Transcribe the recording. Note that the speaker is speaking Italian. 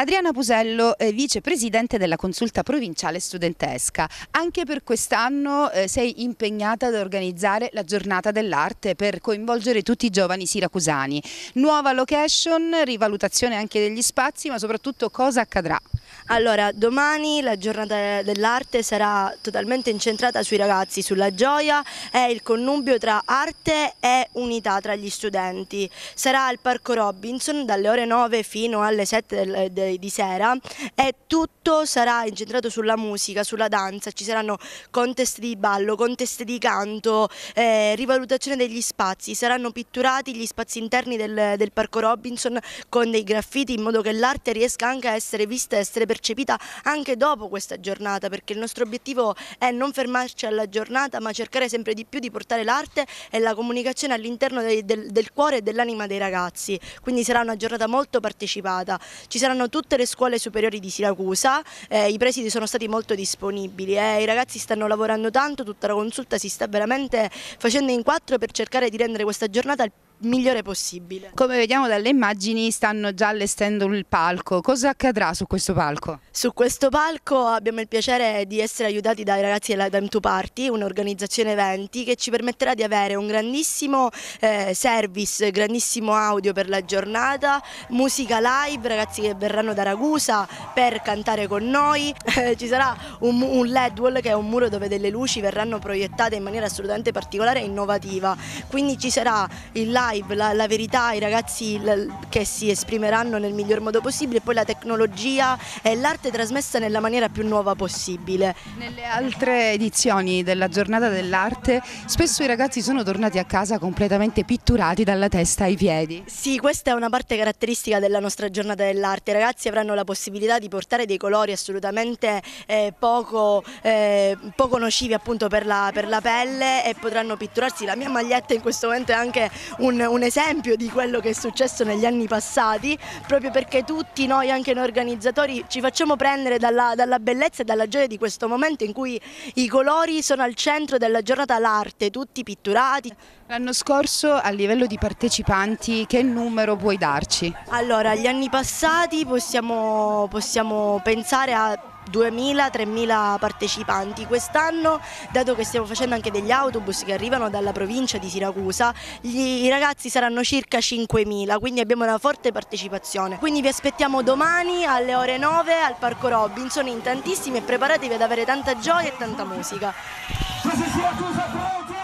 Adriana Pusello, eh, vicepresidente della consulta provinciale studentesca. Anche per quest'anno eh, sei impegnata ad organizzare la giornata dell'arte per coinvolgere tutti i giovani siracusani. Nuova location, rivalutazione anche degli spazi, ma soprattutto cosa accadrà? Allora, domani la giornata dell'arte sarà totalmente incentrata sui ragazzi, sulla gioia e il connubio tra arte e unità tra gli studenti. Sarà al Parco Robinson dalle ore 9 fino alle 7 di sera e tutto sarà incentrato sulla musica, sulla danza, ci saranno contest di ballo, contest di canto, eh, rivalutazione degli spazi, saranno pitturati gli spazi interni del, del Parco Robinson con dei graffiti in modo che l'arte riesca anche a essere vista e essere percepita percepita anche dopo questa giornata perché il nostro obiettivo è non fermarci alla giornata ma cercare sempre di più di portare l'arte e la comunicazione all'interno del, del, del, cuore e dell'anima dei ragazzi, quindi sarà una giornata molto partecipata, ci saranno tutte le scuole superiori di Siracusa, eh, i presidi sono stati molto disponibili, eh, i ragazzi stanno lavorando tanto, tutta la consulta si sta veramente facendo in quattro per cercare di rendere questa giornata il più migliore possibile. Come vediamo dalle immagini stanno già allestendo il palco, cosa accadrà su questo palco? Su questo palco abbiamo il piacere di essere aiutati dai ragazzi della Time to Party, un'organizzazione eventi che ci permetterà di avere un grandissimo eh, service, grandissimo audio per la giornata, musica live, ragazzi che verranno da Ragusa per cantare con noi, eh, ci sarà un, un LED wall che è un muro dove delle luci verranno proiettate in maniera assolutamente particolare e innovativa, quindi ci sarà il live live, la, la verità, i ragazzi la, che si esprimeranno nel miglior modo possibile, poi la tecnologia e l'arte trasmessa nella maniera più nuova possibile. Nelle altre edizioni della giornata dell'arte spesso i ragazzi sono tornati a casa completamente pitturati dalla testa ai piedi. Sì, questa è una parte caratteristica della nostra giornata dell'arte, i ragazzi avranno la possibilità di portare dei colori assolutamente eh, poco, eh, poco, nocivi appunto per la, per la pelle e potranno pitturarsi. La mia maglietta in questo momento è anche un un, esempio di quello che è successo negli anni passati, proprio perché tutti noi, anche noi organizzatori, ci facciamo prendere dalla, dalla bellezza e dalla gioia di questo momento in cui i colori sono al centro della giornata l'arte, tutti pitturati. L'anno scorso a livello di partecipanti che numero puoi darci? Allora, gli anni passati possiamo, possiamo pensare a 2.000-3.000 partecipanti. Quest'anno, dato che stiamo facendo anche degli autobus che arrivano dalla provincia di Siracusa, gli, i ragazzi saranno circa 5.000, quindi abbiamo una forte partecipazione. Quindi vi aspettiamo domani alle ore 9 al Parco Robinson in tantissimi e preparatevi ad avere tanta gioia e tanta musica. Siracusa